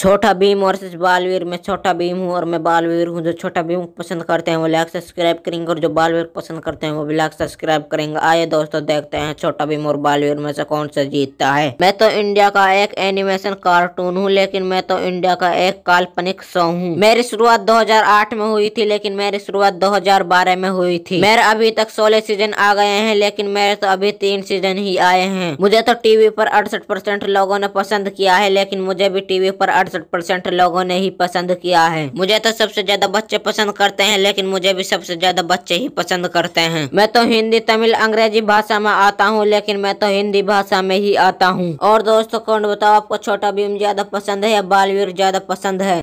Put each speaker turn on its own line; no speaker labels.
छोटा भीम और बालवीर मैं छोटा भीम हूँ और मैं बालवीर हूँ जो छोटा भीम पसंद करते हैं वो लाइक सब्सक्राइब करेंगे और जो बालवीर पसंद करते हैं वो भी लाइक सब्सक्राइब करेंगे आइए दोस्तों देखते हैं छोटा भीम और बालवीर में से कौन सा जीतता है मैं तो इंडिया का एक एनिमेशन कार्टून हूँ लेकिन मैं तो इंडिया का एक काल्पनिक शो हूँ मेरी शुरुआत दो में हुई थी लेकिन मेरी शुरुआत दो में हुई थी मेरे अभी तक सोलह सीजन आ गए हैं लेकिन मेरे तो अभी तीन सीजन ही आए हैं मुझे तो टीवी पर अड़सठ लोगों ने पसंद किया है लेकिन मुझे भी टीवी पर अड़सठ लोगों ने ही पसंद किया है मुझे तो सबसे ज्यादा बच्चे पसंद करते हैं लेकिन मुझे भी सबसे ज्यादा बच्चे ही पसंद करते हैं मैं तो हिंदी तमिल अंग्रेजी भाषा में आता हूँ लेकिन मैं तो हिंदी भाषा में ही आता हूँ और दोस्तों कौन बताओ आपको छोटा भीम ज्यादा पसंद है या
बालवीर ज्यादा पसंद है